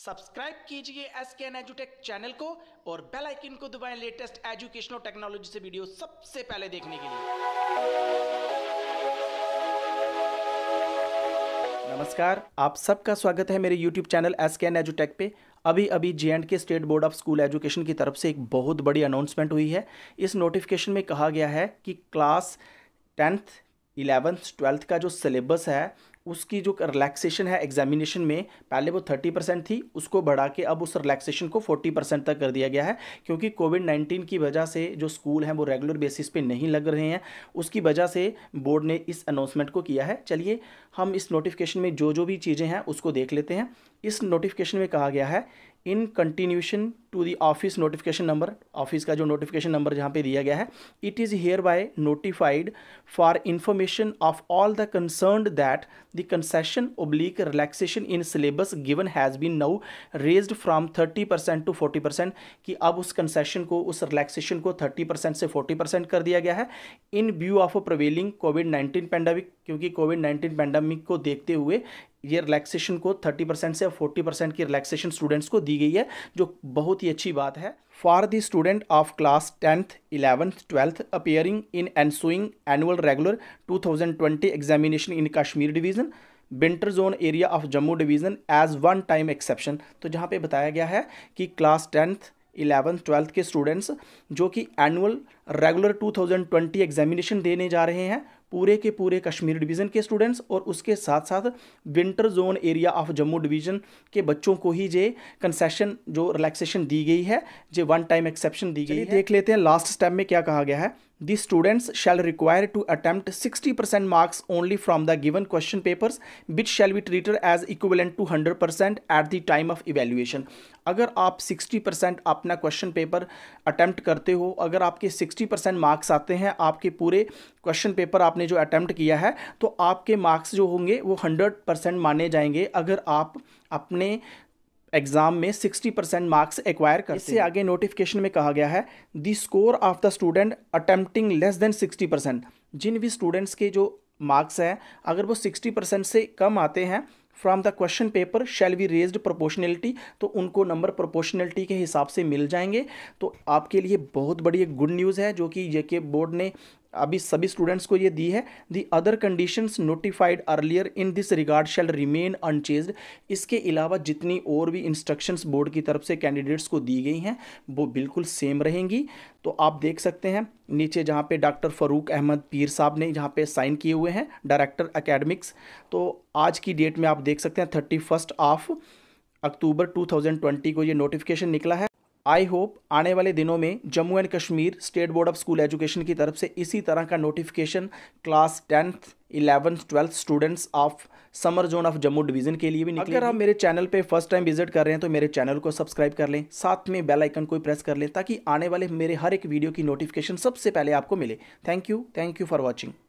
Subscribe कीजिए S K N एजुटेक channel को और बेल आइकन को दबाएं लेटेस्ट एजुकेशनल टेक्नोलॉजी से वीडियो सबसे पहले देखने के लिए नमस्कार आप सबका स्वागत है मेरे YouTube channel S K N एजुटेक पे अभी अभी J and K state board of school education की तरफ से एक बहुत बड़ी अनाउंसमेंट हुई है इस नोटिफिकेशन में कहा गया है कि क्लास टेंथ इलेवंथ ट्वेल्थ का जो सिलेबस है उसकी जो रिलैक्सेशन है एग्जामिनेशन में पहले वो थर्टी परसेंट थी उसको बढ़ा के अब उस रिलैक्सेशन को फोर्टी परसेंट तक कर दिया गया है क्योंकि कोविड नाइन्टीन की वजह से जो स्कूल हैं वो रेगुलर बेसिस पे नहीं लग रहे हैं उसकी वजह से बोर्ड ने इस अनाउंसमेंट को किया है चलिए हम इस नोटिफिकेशन में जो जो भी चीज़ें हैं उसको देख लेते हैं इस नोटिफिकेशन में कहा गया है in continuation to the office notification number office का जो नोटिफिकेशन नंबर जहाँ पे दिया गया है it is hereby notified for information of all the concern that the concession oblique relaxation in syllabus given has been now raised from thirty percent to forty percent कि अब उस concession को उस रिलैक्सेशन को thirty percent से forty percent कर दिया गया है in view of a prevailing COVID nineteen pandemic क्योंकि कोविड नाइन्टीन पैंडमिक को देखते हुए ये रिलैक्सेशन को थर्टी परसेंट से फोर्टी परसेंट की रिलैक्सेशन स्टूडेंट्स को दी गई है जो बहुत ही अच्छी बात है for the student of class tenth eleventh twelfth appearing in ensuing annual regular two thousand twenty examination in Kashmir division winter zone area of Jammu division as one time exception तो जहाँ पे बताया गया है कि क्लास टेंथ इलेवंथ ट्वेल्थ के students जो कि एनुअल रेगुलर 2020 एग्जामिनेशन देने जा रहे हैं पूरे के पूरे कश्मीर डिवीज़न के स्टूडेंट्स और उसके साथ साथ winter zone area of Jammu division के बच्चों को ही जे कंसेशन जो रिलैक्सेशन दी गई है जे वन टाइम एक्सेप्शन दी गई है देख लेते हैं लास्ट स्टेप में क्या कहा गया है The students shall require to attempt 60% marks only from the given question papers which shall be treated as equivalent to 100% at the time of evaluation. अगर आप 60% अपना क्वेश्चन पेपर अटैम्प्ट करते हो अगर आपके 60% मार्क्स आते हैं आपके पूरे क्वेश्चन पेपर आपने जो अटैम्प्ट किया है तो आपके मार्क्स जो होंगे वो 100% माने जाएंगे अगर आप अपने एग्जाम में 60 परसेंट मार्क्स एक्वायर कर इससे आगे नोटिफिकेशन में कहा गया है the score of the student attempting less than 60 percent जिन भी स्टूडेंट्स के जो मार्क्स हैं अगर वो 60 परसेंट से कम आते हैं from the question paper shall be raised proportionality तो उनको नंबर प्रोपोर्शनलिटी के हिसाब से मिल जाएंगे तो आपके लिए बहुत बड़ी एक गुड न्यूज़ है जो कि ये के बोर्ड ने अभी सभी स्टूडेंट्स को ये दी है the other conditions notified earlier in this regard shall remain अनचेज इसके अलावा जितनी और भी इंस्ट्रक्शंस बोर्ड की तरफ से कैंडिडेट्स को दी गई हैं वो बिल्कुल सेम रहेंगी तो आप देख सकते हैं नीचे जहाँ पे डॉक्टर फ़ारूक अहमद पीर साहब ने जहाँ पे साइन किए हुए हैं डायरेक्टर अकेडमिक्स तो आज की डेट में आप देख सकते हैं thirty first of October twenty को ये नोटिफिकेशन निकला है आई होप आने वाले दिनों में Jammu and Kashmir state board of school education की तरफ से इसी तरह का notification class tenth eleventh twelfth students of summer zone of Jammu division के लिए भी निकले अगर आप मेरे चैनल पे फर्स्ट टाइम विजिट कर रहे हैं तो मेरे चैनल को सब्सक्राइब कर लें साथ में बेल आइकन को प्रेस कर लें ताकि आने वाले मेरे हर एक वीडियो की नोटिफिकेशन सबसे पहले आपको मिले thank you thank you for watching